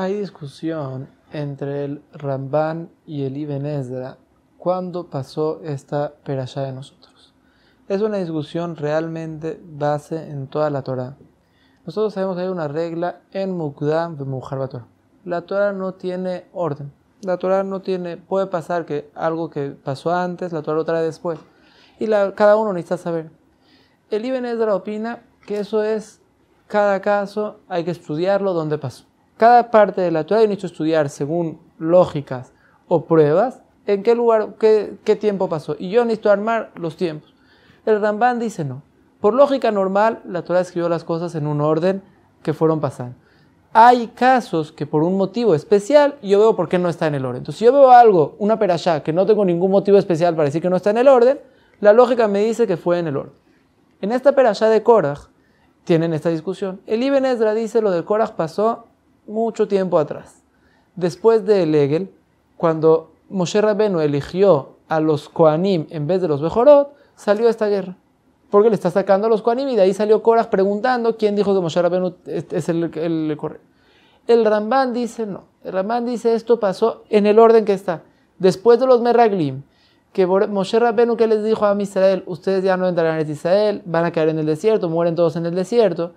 Hay discusión entre el Ramban y el Ibn Ezra cuando pasó esta perashá de nosotros. Es una discusión realmente base en toda la Torah. Nosotros sabemos que hay una regla en Mukdam de Torah. La Torah no tiene orden. La Torah no tiene, puede pasar que algo que pasó antes, la Torah lo trae después. Y cada uno necesita saber. El Ibn Ezra opina que eso es, cada caso hay que estudiarlo donde pasó cada parte de la Torah he hecho estudiar según lógicas o pruebas, en qué lugar, qué, tiempo pasó. Y yo necesito armar los tiempos. El Ramban dice no. Por lógica normal, la Torah escribió las cosas en un orden que fueron pasando. Hay casos que por un motivo especial yo veo por qué no está en el orden. Entonces, si yo veo algo, una perashá, que no tengo ningún motivo especial para decir que no está en el orden, la lógica me dice que fue en el orden. En esta perashá de Korach tienen esta discusión. El Ibn Ezra dice lo de Korach pasó mucho tiempo atrás. Después del Egel, cuando Moshe Rabenu eligió a los Koanim en vez de los Bejorot, salió esta guerra. Porque le está sacando a los Koanim y de ahí salió Korach preguntando quién dijo que Moshe Rabenu es el, el corre. El Ramban dice no. El Ramban dice esto pasó en el orden que está. Después de los Meraglim, que Moshe Rabenu que les dijo a Israel, ustedes ya no entrarán en Israel, van a caer en el desierto, mueren todos en el desierto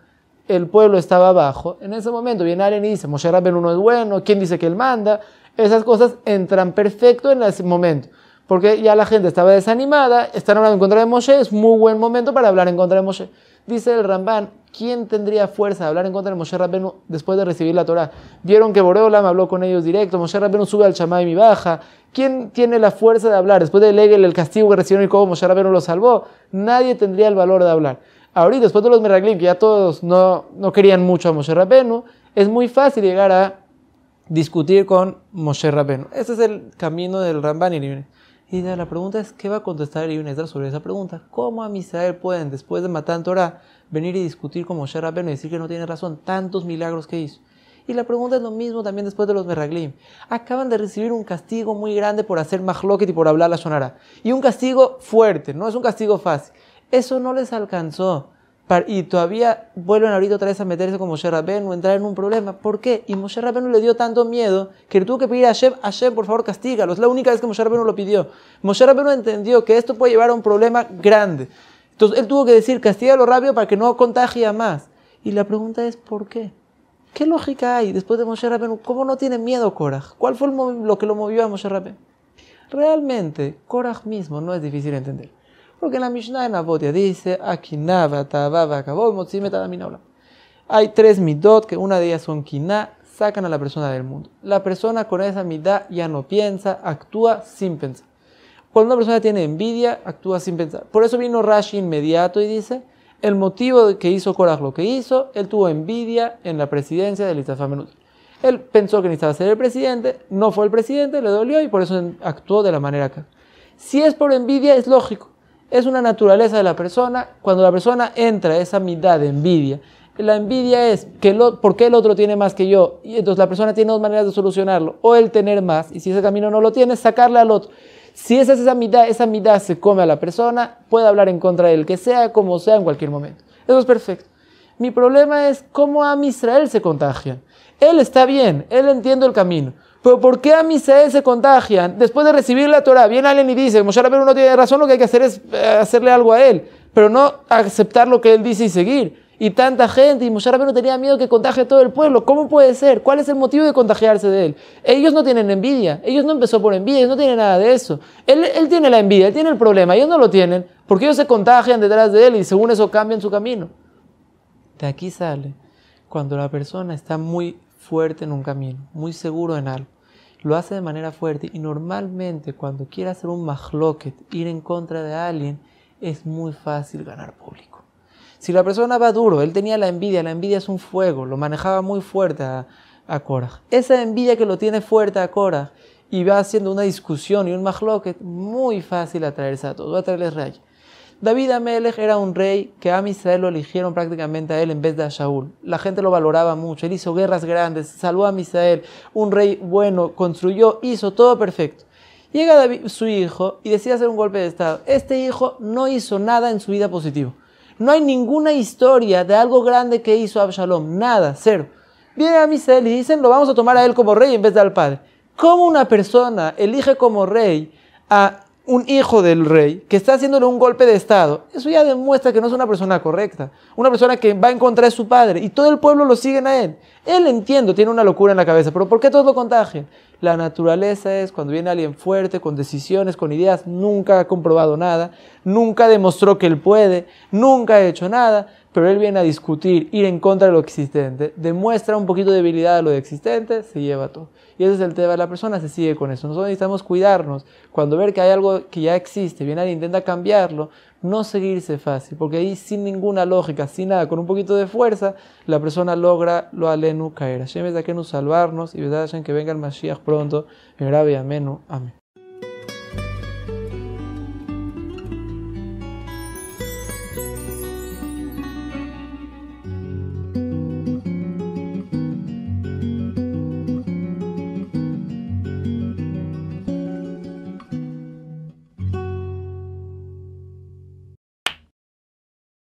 el pueblo estaba abajo, en ese momento viene alguien y dice, Moshe Rabbeinu uno es bueno, ¿quién dice que él manda? Esas cosas entran perfecto en ese momento, porque ya la gente estaba desanimada, están hablando en contra de Moshe, es muy buen momento para hablar en contra de Moshe. Dice el Ramban, ¿quién tendría fuerza de hablar en contra de Moshe Rabbeinu después de recibir la Torah? Vieron que Boreolam habló con ellos directo, Moshe Rabbeinu sube al chamá y baja. ¿Quién tiene la fuerza de hablar después de Legel el castigo que recibió y cómo Moshe Rabbeinu lo salvó? Nadie tendría el valor de hablar. Ahorita, después de los Meraglim, que ya todos no, no querían mucho a Moshe Rabenu, es muy fácil llegar a discutir con Moshe Rabenu. Ese es el camino del Ramban y Ibn Y la pregunta es, ¿qué va a contestar Ibn sobre esa pregunta? ¿Cómo a Misael pueden, después de matar a Torah, venir y discutir con Moshe Rabenu y decir que no tiene razón tantos milagros que hizo? Y la pregunta es lo mismo también después de los Meraglim. Acaban de recibir un castigo muy grande por hacer Mahloket y por hablar la Sonara. Y un castigo fuerte, no es un castigo fácil. Eso no les alcanzó. Y todavía vuelven ahorita otra vez a meterse con Moshe Rabbeinu, entrar en un problema. ¿Por qué? Y Moshe Rabbeinu le dio tanto miedo que tuvo que pedir a Hashem, Hashem, por favor, castígalo. Es La única vez que Moshe Rabbeinu lo pidió. Moshe Rabbeinu entendió que esto puede llevar a un problema grande. Entonces él tuvo que decir, castígalo rápido para que no contagie a más. Y la pregunta es, ¿por qué? ¿Qué lógica hay después de Moshe Rabbeinu? ¿Cómo no tiene miedo Korah? ¿Cuál fue lo que lo movió a Moshe Rabbeinu? Realmente, Korah mismo no es difícil de entender. Porque la Mishnah en Avodia dice, Hay tres midot, que una de ellas son Kiná, sacan a la persona del mundo. La persona con esa midá ya no piensa, actúa sin pensar. Cuando una persona tiene envidia, actúa sin pensar. Por eso vino Rashi inmediato y dice, el motivo de que hizo Korach lo que hizo, él tuvo envidia en la presidencia de Listafa Él pensó que necesitaba ser el presidente, no fue el presidente, le dolió y por eso actuó de la manera acá. Si es por envidia, es lógico. Es una naturaleza de la persona. Cuando la persona entra a esa mitad de envidia, la envidia es que lo, por qué el otro tiene más que yo. Y entonces la persona tiene dos maneras de solucionarlo. O el tener más, y si ese camino no lo tiene, sacarle al otro. Si esa es esa mitad, esa mitad se come a la persona, puede hablar en contra de él, que sea, como sea, en cualquier momento. Eso es perfecto. Mi problema es cómo a Israel se contagia. Él está bien, él entiende el camino. Pero ¿por qué a Misael se contagian? Después de recibir la Torah, viene alguien y dice, Moshe Rabbeinu no tiene razón, lo que hay que hacer es eh, hacerle algo a él, pero no aceptar lo que él dice y seguir. Y tanta gente, y Moshe no tenía miedo que contagie todo el pueblo. ¿Cómo puede ser? ¿Cuál es el motivo de contagiarse de él? Ellos no tienen envidia, ellos no empezó por envidia, ellos no tienen nada de eso. Él, él tiene la envidia, él tiene el problema, ellos no lo tienen, porque ellos se contagian detrás de él y según eso cambian su camino. De aquí sale, cuando la persona está muy fuerte en un camino, muy seguro en algo. Lo hace de manera fuerte y normalmente cuando quiere hacer un mahloket, ir en contra de alguien, es muy fácil ganar público. Si la persona va duro, él tenía la envidia, la envidia es un fuego, lo manejaba muy fuerte a, Cora. Esa envidia que lo tiene fuerte a Cora y va haciendo una discusión y un mahloket, muy fácil atraerse a todos, va a David Amelech era un rey que a Misael lo eligieron prácticamente a él en vez de a Shaul. La gente lo valoraba mucho, él hizo guerras grandes, salvó a Misael, un rey bueno, construyó, hizo todo perfecto. Llega David, su hijo y decide hacer un golpe de estado. Este hijo no hizo nada en su vida positivo. No hay ninguna historia de algo grande que hizo Absalom, nada, cero. Viene a Misael y dicen, lo vamos a tomar a él como rey en vez de al padre. ¿Cómo una persona elige como rey a un hijo del rey que está haciéndole un golpe de Estado, eso ya demuestra que no es una persona correcta. Una persona que va a encontrar a su padre y todo el pueblo lo sigue a él. Él entiendo, tiene una locura en la cabeza, pero ¿por qué todos lo contagian? La naturaleza es cuando viene alguien fuerte, con decisiones, con ideas, nunca ha comprobado nada, nunca demostró que él puede, nunca ha hecho nada pero él viene a discutir, ir en contra de lo existente, demuestra un poquito de debilidad a lo existente, se lleva todo. Y ese es el tema de la persona, se sigue con eso. Nosotros necesitamos cuidarnos. Cuando ver que hay algo que ya existe, viene alguien intenta cambiarlo, no seguirse fácil, porque ahí sin ninguna lógica, sin nada, con un poquito de fuerza, la persona logra lo alenu caer. Hashem es de salvarnos y verdad Hashem que venga el Mashiach pronto. En grave amén.